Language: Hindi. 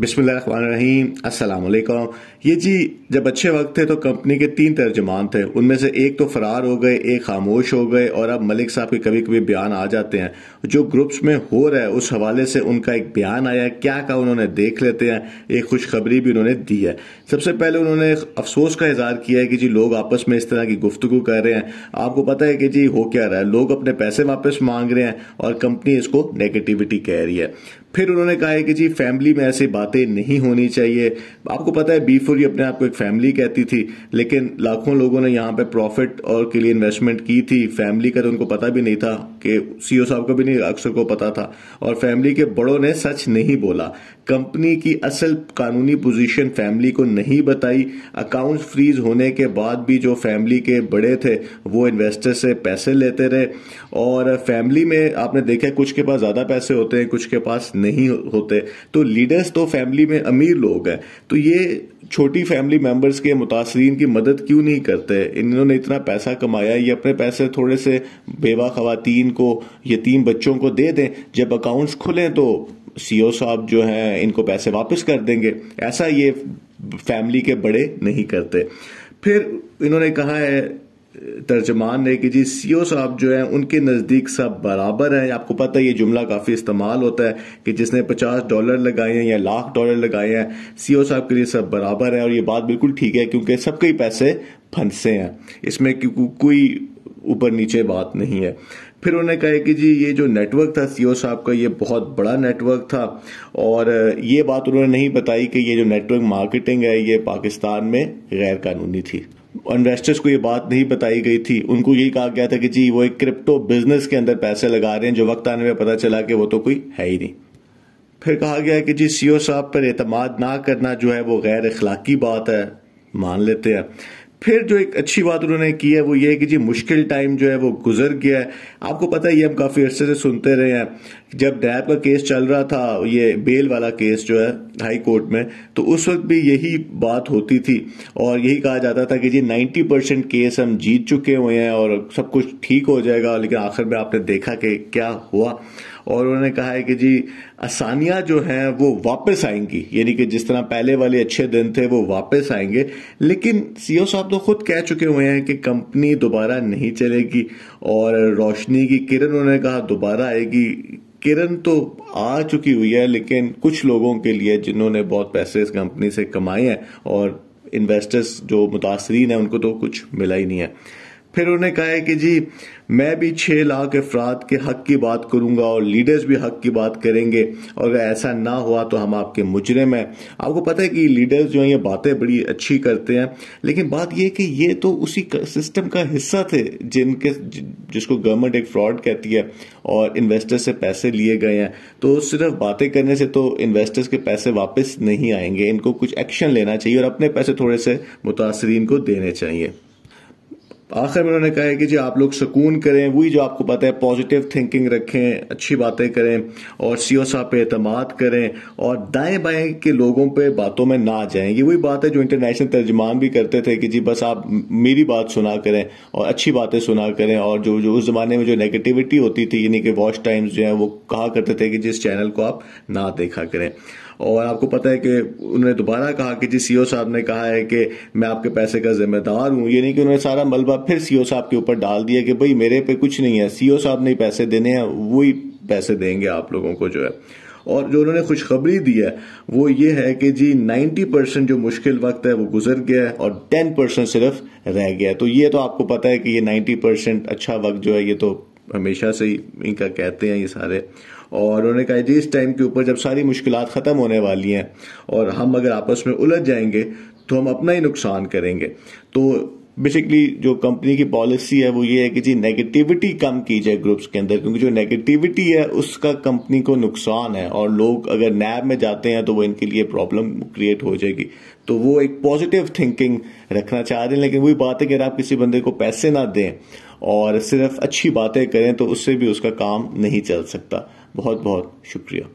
बिस्मिल्लाम असलकम ये जी जब अच्छे वक्त थे तो कंपनी के तीन तर्जमान थे उनमें से एक तो फरार हो गए एक खामोश हो गए और अब मलिक साहब के कभी कभी बयान आ जाते हैं जो ग्रुप्स में हो रहा है उस हवाले से उनका एक बयान आया क्या कहा उन्होंने देख लेते हैं एक खुशखबरी भी उन्होंने दी है सबसे पहले उन्होंने अफसोस का इजहार किया है कि जी लोग आपस में इस तरह की गुफ्तु कर रहे हैं आपको पता है कि जी हो क्या रहा है लोग अपने पैसे वापस मांग रहे हैं और कंपनी इसको नेगेटिविटी कह रही है फिर उन्होंने कहा है कि जी फैमिली में ऐसी बातें नहीं होनी चाहिए आपको पता है बी फोर e अपने आप को एक फैमिली कहती थी लेकिन लाखों लोगों ने यहाँ पे प्रॉफिट और के लिए इन्वेस्टमेंट की थी फैमिली का तो उनको पता भी नहीं था कि सीईओ e साहब को भी नहीं अक्सर को पता था और फैमिली के बड़ों ने सच नहीं बोला कंपनी की असल कानूनी पोजीशन फैमिली को नहीं बताई अकाउंट फ्रीज होने के बाद भी जो फैमिली के बड़े थे वो इन्वेस्टर से पैसे लेते रहे और फैमिली में आपने देखा कुछ के पास ज़्यादा पैसे होते हैं कुछ के पास नहीं होते तो लीडर्स तो फैमिली में अमीर लोग हैं तो ये छोटी फैमिली मेंबर्स के मुतासरीन की मदद क्यों नहीं करते इन्होंने इतना पैसा कमाया ये अपने पैसे थोड़े से बेवा खातन को यतीम बच्चों को दे दें जब अकाउंट्स खुलें तो सीओ साहब जो हैं इनको पैसे वापस कर देंगे ऐसा ये फैमिली के बड़े नहीं करते फिर इन्होंने कहा है तर्जमान ने कि जी सीओ साहब जो है उनके नज़दीक सब बराबर हैं आपको पता है ये जुमला काफ़ी इस्तेमाल होता है कि जिसने पचास डॉलर लगाए हैं या लाख डॉलर लगाए हैं सीओ साहब के लिए सब बराबर है और ये बात बिल्कुल ठीक है क्योंकि सबके ही पैसे फंसे हैं इसमें कोई ऊपर नीचे बात नहीं है फिर उन्होंने कहा कि जी ये जो नेटवर्क था सीओ e साहब का ये बहुत बड़ा नेटवर्क था और ये बात उन्होंने नहीं बताई कि ये जो नेटवर्क मार्केटिंग है ये पाकिस्तान में गैर कानूनी थी इन्वेस्टर्स को ये बात नहीं बताई गई थी उनको यही कहा गया था कि जी वो एक क्रिप्टो बिजनेस के अंदर पैसे लगा रहे हैं जो वक्त आने में पता चला कि वो तो कोई है ही नहीं फिर कहा गया कि जी सीओ e साहब पर एतमाद ना करना जो है वो गैर अखलाकी बात है मान लेते हैं फिर जो एक अच्छी बात उन्होंने की है वो ये है कि जी मुश्किल टाइम जो है वो गुजर गया है आपको पता ही हम काफ़ी अरसे से सुनते रहे हैं जब ड्रैप का केस चल रहा था ये बेल वाला केस जो है हाई कोर्ट में तो उस वक्त भी यही बात होती थी और यही कहा जाता था कि जी 90 परसेंट केस हम जीत चुके हुए हैं और सब कुछ ठीक हो जाएगा लेकिन आखिर में आपने देखा कि क्या हुआ और उन्होंने कहा है कि जी आसानियाँ जो हैं वो वापस आएंगी यानी कि जिस तरह पहले वाले अच्छे दिन थे वो वापस आएंगे लेकिन सीओ साहब तो खुद कह चुके हुए हैं कि कंपनी दोबारा नहीं चलेगी और रोशनी की किरण उन्होंने कहा दोबारा आएगी किरण तो आ चुकी हुई है लेकिन कुछ लोगों के लिए जिन्होंने बहुत पैसे इस कंपनी से कमाए हैं और इन्वेस्टर्स जो मुतासरीन हैं उनको तो कुछ मिला ही नहीं है फिर उन्होंने कहा है कि जी मैं भी छः लाख अफराद के हक की बात करूंगा और लीडर्स भी हक की बात करेंगे और अगर ऐसा ना हुआ तो हम आपके मुजरम हैं आपको पता है कि लीडर्स जो हैं ये बातें बड़ी अच्छी करते हैं लेकिन बात यह कि ये तो उसी सिस्टम का हिस्सा थे जिनके जिसको गवर्नमेंट एक फ्रॉड कहती है और इन्वेस्टर से पैसे लिए गए हैं तो सिर्फ बातें करने से तो इन्वेस्टर्स के पैसे वापस नहीं आएंगे इनको कुछ एक्शन लेना चाहिए और अपने पैसे थोड़े से मुतासरीन को देने चाहिए आखिर में उन्होंने कहा है कि जी आप लोग सुकून करें वही जो आपको पता है पॉजिटिव थिंकिंग रखें अच्छी बातें करें और सी ओ साहब पर अतमाद करें और दाएं बाएं के लोगों पे बातों में ना जाएं ये वही बात है जो इंटरनेशनल तर्जमान भी करते थे कि जी बस आप मेरी बात सुना करें और अच्छी बातें सुना करें और जो जो उस ज़माने में जो नेगेटिविटी होती थी यानी कि वॉच टाइम्स जो है वो कहा करते थे कि जिस चैनल को आप ना देखा करें और आपको पता है कि उन्होंने दोबारा कहा कि जी सीओ e साहब ने कहा है कि मैं आपके पैसे का जिम्मेदार हूं ये नहीं कि उन्होंने सारा मलबा फिर सीओ e साहब के ऊपर डाल दिया कि भाई मेरे पे कुछ नहीं है सीओ e साहब ने पैसे देने हैं वही पैसे देंगे आप लोगों को जो है और जो उन्होंने खुशखबरी दी है वो ये है कि जी 90 परसेंट जो मुश्किल वक्त है वो गुजर गया है और 10 परसेंट सिर्फ रह गया है तो ये तो आपको पता है कि ये 90 परसेंट अच्छा वक्त जो है ये तो हमेशा से ही इनका कहते हैं ये सारे और उन्होंने कहा जी इस टाइम के ऊपर जब सारी मुश्किल ख़त्म होने वाली हैं और हम अगर आपस में उलझ जाएंगे तो हम अपना ही नुकसान करेंगे तो बेसिकली जो कंपनी की पॉलिसी है वो ये है कि जी नेगेटिविटी कम की जाए ग्रुप्स के अंदर क्योंकि जो नेगेटिविटी है उसका कंपनी को नुकसान है और लोग अगर नैब में जाते हैं तो वो इनके लिए प्रॉब्लम क्रिएट हो जाएगी तो वो एक पॉजिटिव थिंकिंग रखना चाह रहे हैं लेकिन वही बात है कि अगर आप किसी बंदे को पैसे ना दें और सिर्फ अच्छी बातें करें तो उससे भी उसका काम नहीं चल सकता बहुत बहुत शुक्रिया